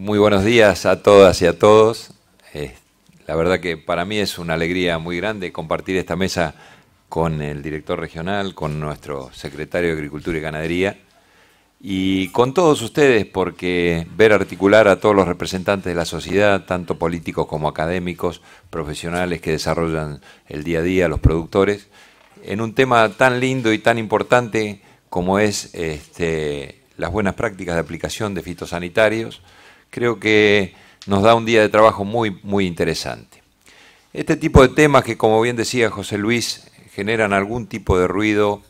Muy buenos días a todas y a todos. Eh, la verdad que para mí es una alegría muy grande compartir esta mesa con el director regional, con nuestro secretario de Agricultura y Ganadería y con todos ustedes porque ver articular a todos los representantes de la sociedad, tanto políticos como académicos, profesionales que desarrollan el día a día, los productores, en un tema tan lindo y tan importante como es este, las buenas prácticas de aplicación de fitosanitarios creo que nos da un día de trabajo muy, muy interesante. Este tipo de temas que, como bien decía José Luis, generan algún tipo de ruido,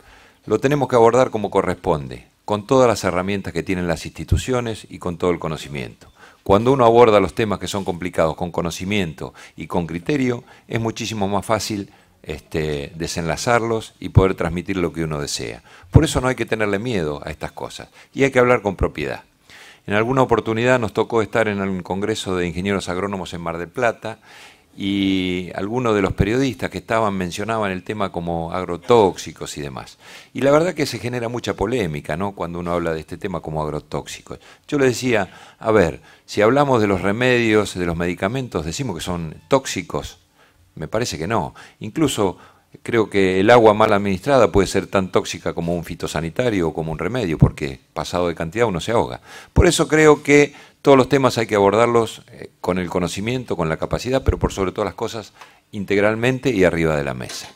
lo tenemos que abordar como corresponde, con todas las herramientas que tienen las instituciones y con todo el conocimiento. Cuando uno aborda los temas que son complicados con conocimiento y con criterio, es muchísimo más fácil este, desenlazarlos y poder transmitir lo que uno desea. Por eso no hay que tenerle miedo a estas cosas y hay que hablar con propiedad. En alguna oportunidad nos tocó estar en un congreso de ingenieros agrónomos en Mar del Plata y algunos de los periodistas que estaban mencionaban el tema como agrotóxicos y demás. Y la verdad que se genera mucha polémica, ¿no? Cuando uno habla de este tema como agrotóxicos. Yo le decía, a ver, si hablamos de los remedios, de los medicamentos, decimos que son tóxicos. Me parece que no. Incluso Creo que el agua mal administrada puede ser tan tóxica como un fitosanitario o como un remedio, porque pasado de cantidad uno se ahoga. Por eso creo que todos los temas hay que abordarlos eh, con el conocimiento, con la capacidad, pero por sobre todas las cosas integralmente y arriba de la mesa.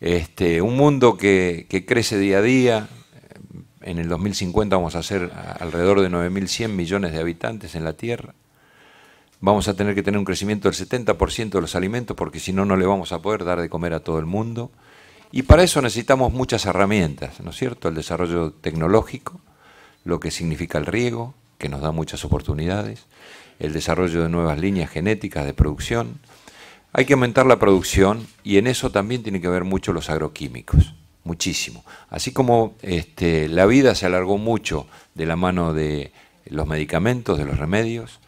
Este, un mundo que, que crece día a día, en el 2050 vamos a ser alrededor de 9.100 millones de habitantes en la Tierra, vamos a tener que tener un crecimiento del 70% de los alimentos porque si no, no le vamos a poder dar de comer a todo el mundo. Y para eso necesitamos muchas herramientas, ¿no es cierto? El desarrollo tecnológico, lo que significa el riego, que nos da muchas oportunidades, el desarrollo de nuevas líneas genéticas de producción. Hay que aumentar la producción y en eso también tiene que ver mucho los agroquímicos, muchísimo. Así como este, la vida se alargó mucho de la mano de los medicamentos, de los remedios,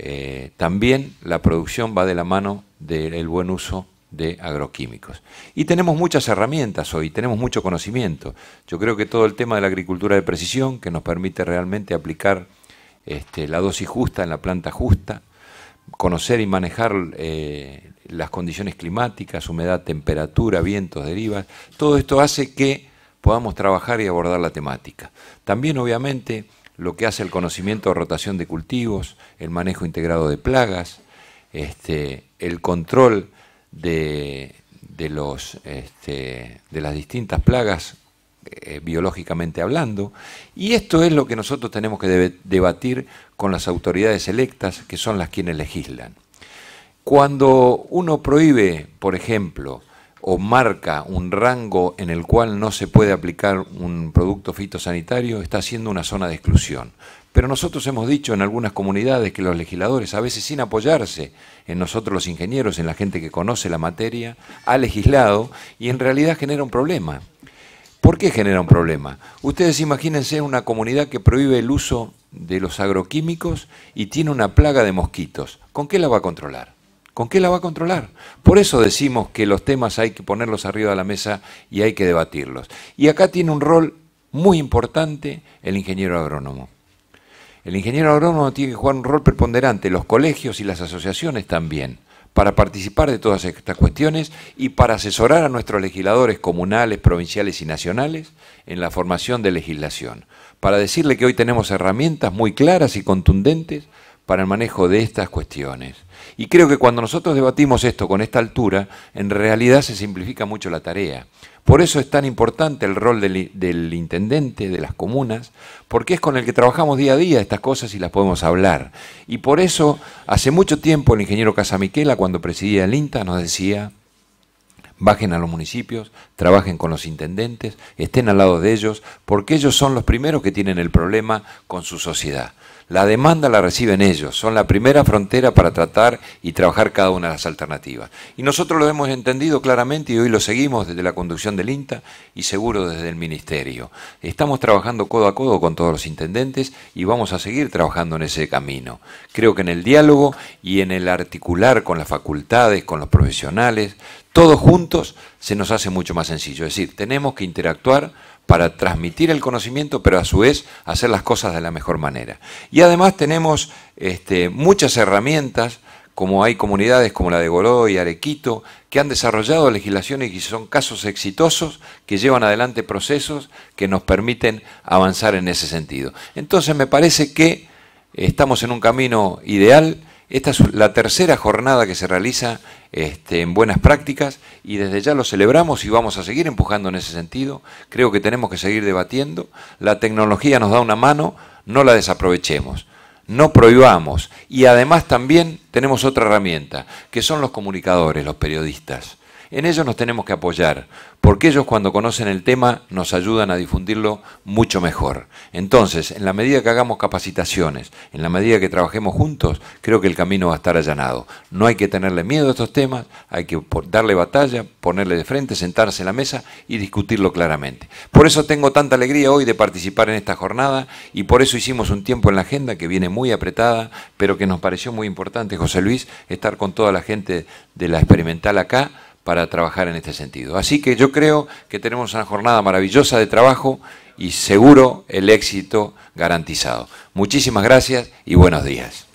eh, también la producción va de la mano del buen uso de agroquímicos. Y tenemos muchas herramientas hoy, tenemos mucho conocimiento. Yo creo que todo el tema de la agricultura de precisión, que nos permite realmente aplicar este, la dosis justa en la planta justa, conocer y manejar eh, las condiciones climáticas, humedad, temperatura, vientos, derivas, todo esto hace que podamos trabajar y abordar la temática. También obviamente lo que hace el conocimiento de rotación de cultivos, el manejo integrado de plagas, este, el control de, de, los, este, de las distintas plagas eh, biológicamente hablando. Y esto es lo que nosotros tenemos que debatir con las autoridades electas, que son las quienes legislan. Cuando uno prohíbe, por ejemplo, o marca un rango en el cual no se puede aplicar un producto fitosanitario, está siendo una zona de exclusión. Pero nosotros hemos dicho en algunas comunidades que los legisladores, a veces sin apoyarse en nosotros los ingenieros, en la gente que conoce la materia, ha legislado y en realidad genera un problema. ¿Por qué genera un problema? Ustedes imagínense una comunidad que prohíbe el uso de los agroquímicos y tiene una plaga de mosquitos. ¿Con qué la va a controlar? ¿Con qué la va a controlar? Por eso decimos que los temas hay que ponerlos arriba de la mesa y hay que debatirlos. Y acá tiene un rol muy importante el ingeniero agrónomo. El ingeniero agrónomo tiene que jugar un rol preponderante, los colegios y las asociaciones también, para participar de todas estas cuestiones y para asesorar a nuestros legisladores comunales, provinciales y nacionales en la formación de legislación, para decirle que hoy tenemos herramientas muy claras y contundentes para el manejo de estas cuestiones. Y creo que cuando nosotros debatimos esto con esta altura, en realidad se simplifica mucho la tarea. Por eso es tan importante el rol del, intendente, de las comunas, porque es con el que trabajamos día a día estas cosas y las podemos hablar. Y por eso, hace mucho tiempo el ingeniero Casamiquela, cuando presidía el INTA, nos decía, Bajen a los municipios, trabajen con los intendentes, estén al lado de ellos, porque ellos son los primeros que tienen el problema con su sociedad. La demanda la reciben ellos, son la primera frontera para tratar y trabajar cada una de las alternativas. Y nosotros lo hemos entendido claramente y hoy lo seguimos desde la conducción del INTA y seguro desde el Ministerio. Estamos trabajando codo a codo con todos los intendentes y vamos a seguir trabajando en ese camino. Creo que en el diálogo y en el articular con las facultades, con los profesionales, todos juntos, se nos hace mucho más sencillo. Es decir, tenemos que interactuar para transmitir el conocimiento, pero a su vez hacer las cosas de la mejor manera. Y además tenemos este, muchas herramientas, como hay comunidades como la de Goló y Arequito, que han desarrollado legislaciones y son casos exitosos que llevan adelante procesos que nos permiten avanzar en ese sentido. Entonces me parece que estamos en un camino ideal esta es la tercera jornada que se realiza este, en buenas prácticas y desde ya lo celebramos y vamos a seguir empujando en ese sentido. Creo que tenemos que seguir debatiendo. La tecnología nos da una mano, no la desaprovechemos no prohibamos. Y además también tenemos otra herramienta, que son los comunicadores, los periodistas. En ellos nos tenemos que apoyar, porque ellos cuando conocen el tema nos ayudan a difundirlo mucho mejor. Entonces, en la medida que hagamos capacitaciones, en la medida que trabajemos juntos, creo que el camino va a estar allanado. No hay que tenerle miedo a estos temas, hay que darle batalla, ponerle de frente, sentarse en la mesa y discutirlo claramente. Por eso tengo tanta alegría hoy de participar en esta jornada y por eso hicimos un tiempo en la agenda que viene muy apretada, pero que nos pareció muy importante, José Luis, estar con toda la gente de la experimental acá para trabajar en este sentido. Así que yo creo que tenemos una jornada maravillosa de trabajo y seguro el éxito garantizado. Muchísimas gracias y buenos días.